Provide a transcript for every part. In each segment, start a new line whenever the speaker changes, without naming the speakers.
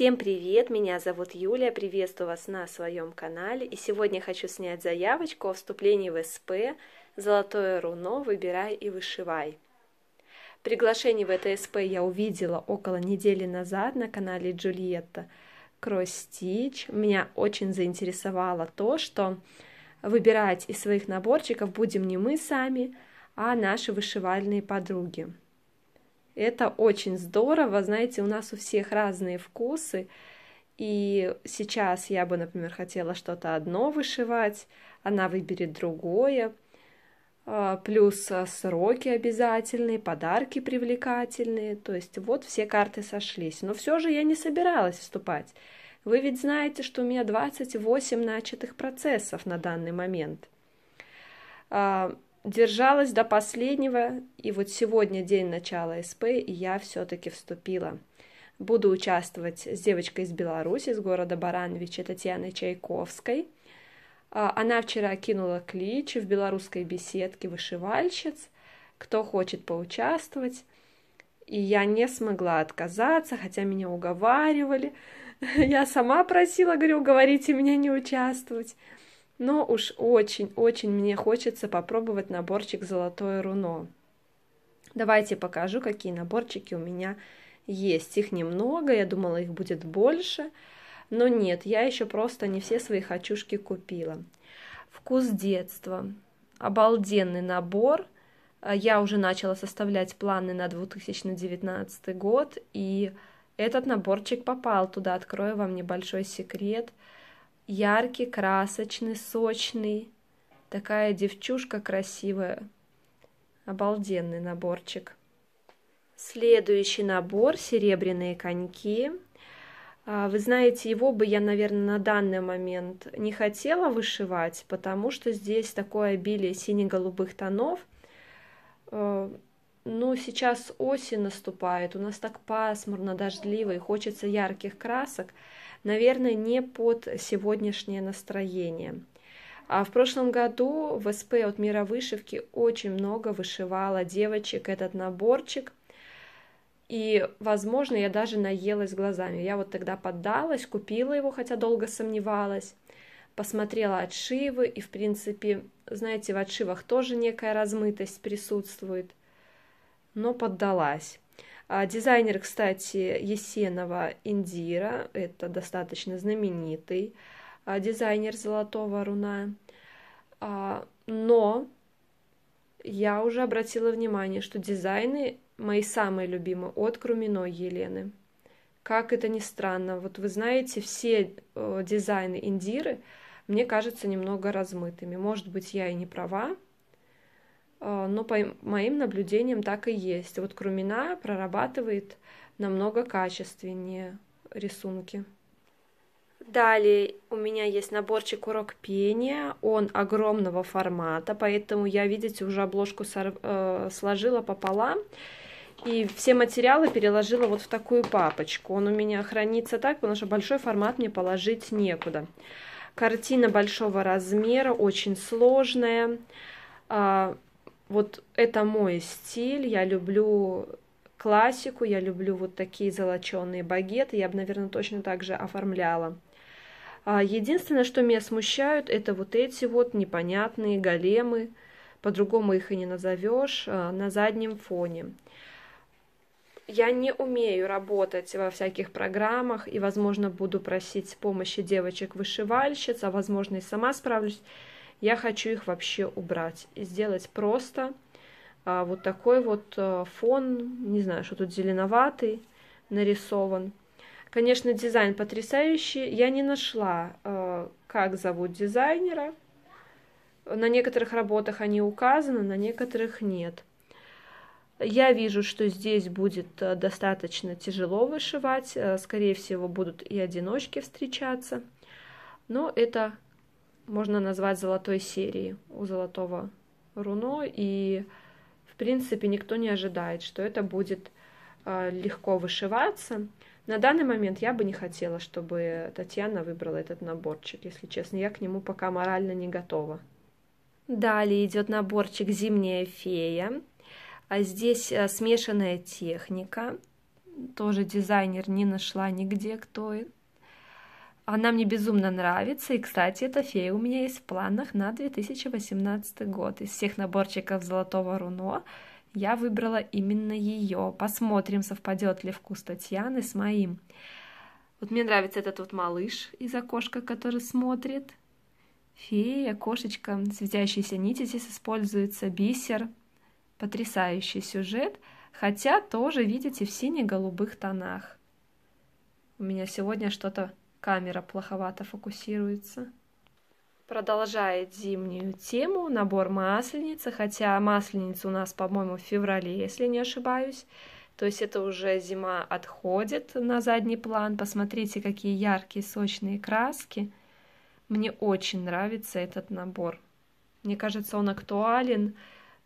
Всем привет, меня зовут Юлия, приветствую вас на своем канале. И сегодня хочу снять заявочку о вступлении в СП «Золотое руно. Выбирай и вышивай». Приглашение в это СП я увидела около недели назад на канале Джульетта Кросс-Стич. Меня очень заинтересовало то, что выбирать из своих наборчиков будем не мы сами, а наши вышивальные подруги. Это очень здорово, знаете, у нас у всех разные вкусы, и сейчас я бы, например, хотела что-то одно вышивать, она выберет другое, а, плюс а, сроки обязательные, подарки привлекательные, то есть вот все карты сошлись. Но все же я не собиралась вступать. Вы ведь знаете, что у меня 28 начатых процессов на данный момент. А, держалась до последнего, и вот сегодня день начала СП, и я все-таки вступила. Буду участвовать с девочкой из Беларуси, из города Барановича Татьяной Чайковской. А, она вчера кинула клич в белорусской беседке вышивальщиц, кто хочет поучаствовать. И я не смогла отказаться, хотя меня уговаривали. Я сама просила, говорю, уговорите меня не участвовать но уж очень-очень мне хочется попробовать наборчик «Золотое руно». Давайте покажу, какие наборчики у меня есть. Их немного, я думала, их будет больше, но нет, я еще просто не все свои хочушки купила. «Вкус детства». Обалденный набор а, – я уже начала составлять планы на 2019 год, и этот наборчик попал туда, открою вам небольшой секрет – Яркий, красочный, сочный. Такая девчушка красивая. Обалденный наборчик. Следующий набор «Серебряные коньки». А, вы знаете, его бы я, наверное, на данный момент не хотела вышивать, потому что здесь такое обилие сине-голубых тонов. А, Но ну, сейчас осень наступает, у нас так пасмурно, дождливо, и хочется ярких красок наверное, не под сегодняшнее настроение. А в прошлом году в СП от мира вышивки очень много вышивала девочек этот наборчик. И, возможно, я даже наелась глазами. Я вот тогда поддалась, купила его, хотя долго сомневалась. Посмотрела отшивы, и, в принципе, знаете, в отшивах тоже некая размытость присутствует. Но поддалась. А, дизайнер, кстати, Есенова Индира, это достаточно знаменитый а, дизайнер «Золотого руна». А, но я уже обратила внимание, что дизайны мои самые любимые от Круминой Елены. Как это ни странно, вот вы знаете, все э, дизайны Индиры, мне кажутся немного размытыми. Может быть, я и не права, а, но по моим наблюдениям так и есть. Вот Крумина прорабатывает намного качественнее рисунки. Далее у меня есть наборчик урок пения, он огромного формата, поэтому я, видите, уже обложку сор... э, сложила пополам и все материалы переложила вот в такую папочку. Он у меня хранится так, потому что большой формат мне положить некуда. Картина большого размера, очень сложная. А, вот это мой стиль, я люблю классику, я люблю вот такие золоченые багеты, я бы, наверное, точно так же оформляла. А единственное, что меня смущают, это вот эти вот непонятные големы, по-другому их и не назовешь, а, на заднем фоне. Я не умею работать во всяких программах и, возможно, буду просить помощи девочек-вышивальщиц, а, возможно, и сама справлюсь. Я хочу их вообще убрать и сделать просто а, вот такой вот а, фон, не знаю, что тут зеленоватый нарисован. Конечно, дизайн потрясающий. Я не нашла, а, как зовут дизайнера. На некоторых работах они указаны, на некоторых нет. Я вижу, что здесь будет а, достаточно тяжело вышивать. А, скорее всего, будут и одиночки встречаться. Но это можно назвать золотой серии у золотого руно, и в принципе никто не ожидает, что это будет а, легко вышиваться. На данный момент я бы не хотела, чтобы Татьяна выбрала этот наборчик, если честно, я к нему пока морально не готова. Далее идет наборчик «Зимняя фея». А здесь а, смешанная техника. Тоже дизайнер не нашла нигде, кто она мне безумно нравится, и, кстати, эта фея у меня есть в планах на 2018 год. Из всех наборчиков «Золотого руно» я выбрала именно ее. Посмотрим, совпадет ли вкус Татьяны с моим. Вот мне нравится этот вот малыш из окошка, который смотрит. Фея, кошечка, светящиеся нити здесь используется, бисер. Потрясающий сюжет, хотя тоже, видите, в сине-голубых тонах. У меня сегодня что-то камера плоховато фокусируется. Продолжает зимнюю тему набор масленицы, хотя масленица у нас, по-моему, в феврале, если не ошибаюсь. То есть это уже зима отходит на задний план. Посмотрите, какие яркие, сочные краски. Мне очень нравится этот набор. Мне кажется, он актуален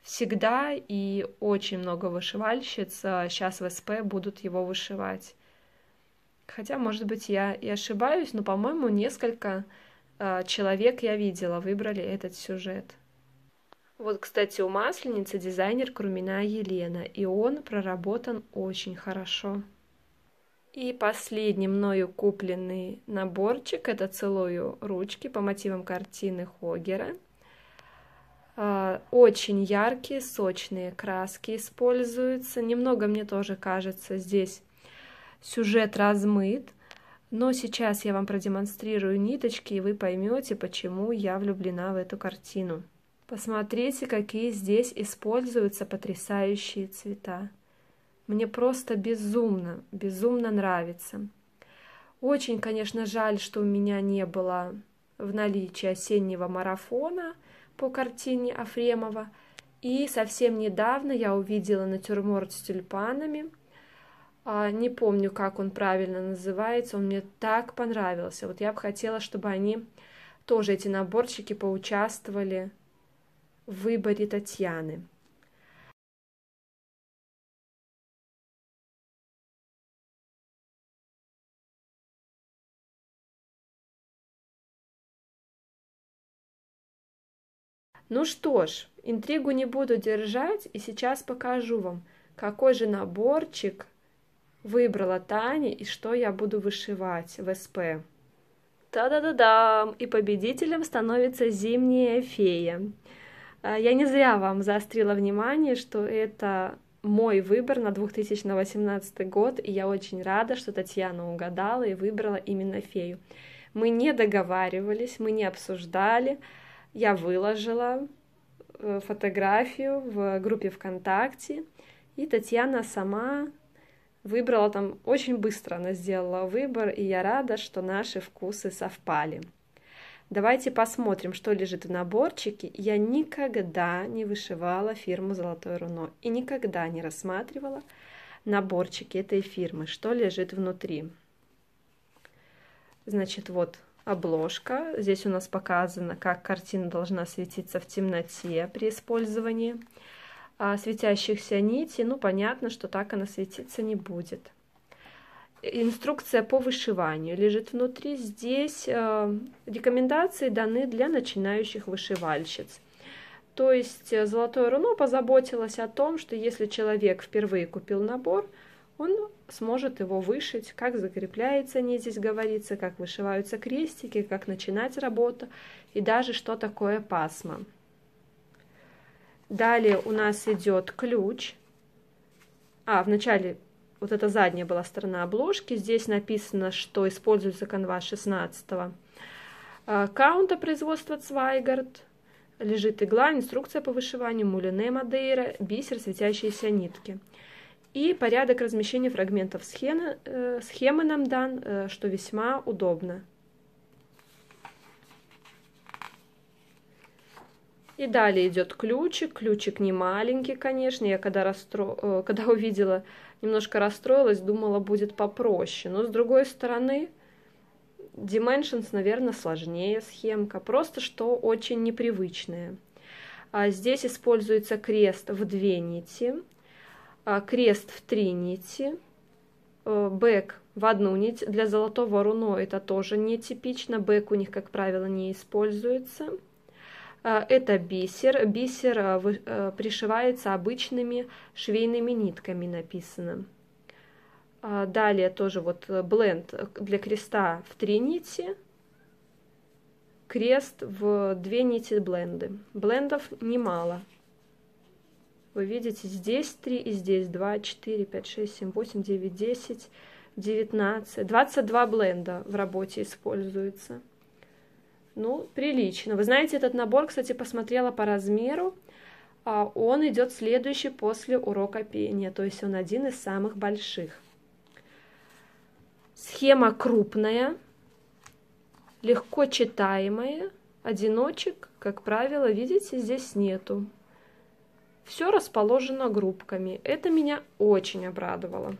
всегда, и очень много вышивальщиц сейчас а, в СП будут его вышивать. Хотя, может быть, я и ошибаюсь, но, по-моему, несколько э, человек я видела, выбрали этот сюжет. Вот, кстати, у масленицы дизайнер Крумина Елена, и он проработан очень хорошо. И последний мною купленный наборчик – это «Целую ручки» по мотивам картины Хогера. А, очень яркие, сочные краски используются. Немного, мне тоже кажется, здесь сюжет размыт, но сейчас я вам продемонстрирую ниточки, и вы поймете, почему я влюблена в эту картину. Посмотрите, какие здесь используются потрясающие цвета. Мне просто безумно, безумно нравится. Очень, конечно, жаль, что у меня не было в наличии осеннего марафона по картине Афремова. И совсем недавно я увидела натюрморт с тюльпанами – а, не помню, как он правильно называется, он мне так понравился. Вот я бы хотела, чтобы они тоже, эти наборчики, поучаствовали в выборе Татьяны. Ну что ж, интригу не буду держать и сейчас покажу вам, какой же наборчик выбрала Тани и что я буду вышивать в СП. та да да да. И победителем становится зимняя фея. А, я не зря вам заострила внимание, что это мой выбор на 2018 год, и я очень рада, что Татьяна угадала и выбрала именно фею. Мы не договаривались, мы не обсуждали. Я выложила э, фотографию в группе ВКонтакте, и Татьяна сама выбрала там очень быстро, она сделала выбор, и я рада, что наши вкусы совпали. Давайте посмотрим, что лежит в наборчике. Я никогда не вышивала фирму «Золотое руно» и никогда не рассматривала наборчики этой фирмы, что лежит внутри. Значит, вот обложка. Здесь у нас показано, как картина должна светиться в темноте при использовании. А, светящихся нитей, ну, понятно, что так она светиться не будет. Инструкция по вышиванию лежит внутри. Здесь э, рекомендации даны для начинающих вышивальщиц. То есть э, золотое руно позаботилось о том, что если человек впервые купил набор, он сможет его вышить, как закрепляется нить, здесь говорится, как вышиваются крестики, как начинать работу и даже что такое пасма. Далее у нас идет ключ. А, вначале вот эта задняя была сторона обложки. Здесь написано, что используется канва 16 -го. А, каунта производства Цвайгард. Лежит игла, инструкция по вышиванию, мулине Мадейра, бисер, светящиеся нитки. И порядок размещения фрагментов схемы, э, схемы нам дан, э, что весьма удобно. И далее идет ключик. Ключик не маленький, конечно. Я когда, расстро... Э, когда увидела, немножко расстроилась, думала, будет попроще. Но с другой стороны, Dimensions, наверное, сложнее схемка. Просто что очень непривычное. А, здесь используется крест в две нити, а, крест в три нити, э, бэк в одну нить. Для золотого руно это тоже нетипично. Бэк у них, как правило, не используется. А, это бисер. Бисер а, а, пришивается обычными швейными нитками, написано. Далее тоже вот э, бленд для креста в три нити, крест в две нити бленды. Блендов немало. Вы видите, здесь три и здесь два, четыре, пять, шесть, семь, восемь, девять, десять, девятнадцать, двадцать два бленда в работе используется. Ну, прилично. Вы знаете, этот набор, кстати, посмотрела по размеру. А, он идет следующий после урока пения, то есть он один из самых больших. Схема крупная, легко читаемая. Одиночек, как правило, видите, здесь нету. Все расположено группками. Это меня очень обрадовало.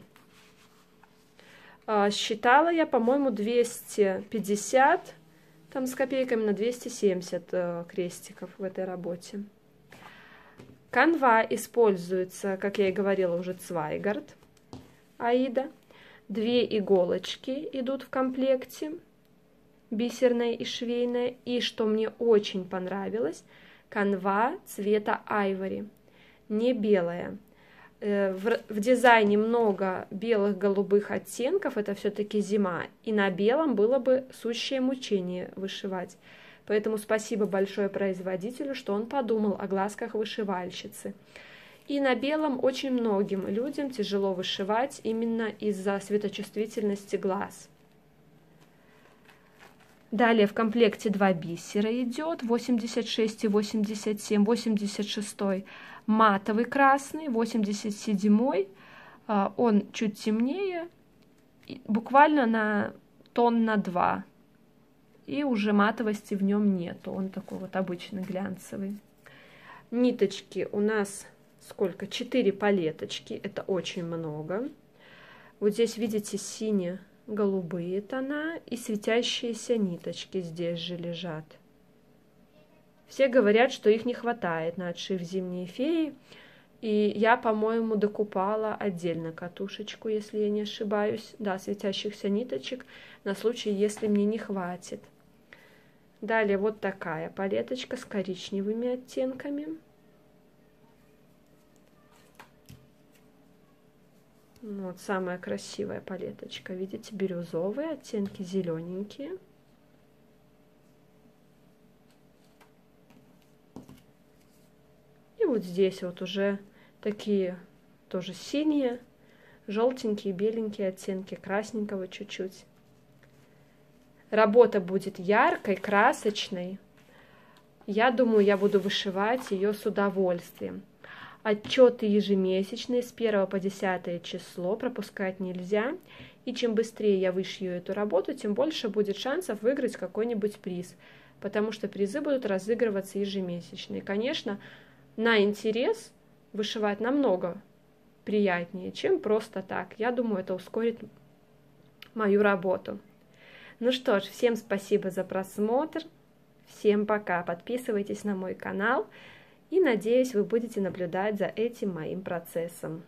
А, считала я, по-моему, 250 там с копейками на 270 э, крестиков в этой работе. Канва используется, как я и говорила, уже Цвайгард Аида. Две иголочки идут в комплекте, бисерная и швейная. И что мне очень понравилось, канва цвета айвори, не белая. Э, в, в дизайне много белых голубых оттенков, это все-таки зима, и на белом было бы сущее мучение вышивать. Поэтому спасибо большое производителю, что он подумал о глазках вышивальщицы. И на белом очень многим людям тяжело вышивать именно из-за светочувствительности глаз. Далее в комплекте два бисера идет, 86 и 87, 86 матовый красный, 87-й, а, он чуть темнее, буквально на тон на 2, и уже матовости в нем нету, он такой вот обычный глянцевый. Ниточки у нас сколько? 4 палеточки, это очень много. Вот здесь видите синие голубые тона и светящиеся ниточки здесь же лежат. Все говорят, что их не хватает на отшив «Зимние феи», и я, по-моему, докупала отдельно катушечку, если я не ошибаюсь, да, светящихся ниточек, на случай, если мне не хватит. Далее вот такая палеточка с коричневыми оттенками. Ну, вот самая красивая палеточка. Видите, бирюзовые, оттенки зелененькие. И вот здесь вот уже такие тоже синие, желтенькие, беленькие оттенки, красненького чуть-чуть. Работа будет яркой, красочной. Я думаю, я буду вышивать ее с удовольствием. Отчеты ежемесячные с 1 по 10 число пропускать нельзя. И чем быстрее я вышью эту работу, тем больше будет шансов выиграть какой-нибудь приз. Потому что призы будут разыгрываться ежемесячные. Конечно, на интерес вышивать намного приятнее, чем просто так. Я думаю, это ускорит мою работу. Ну что ж, всем спасибо за просмотр. Всем пока. Подписывайтесь на мой канал. И надеюсь, вы будете наблюдать за этим моим процессом.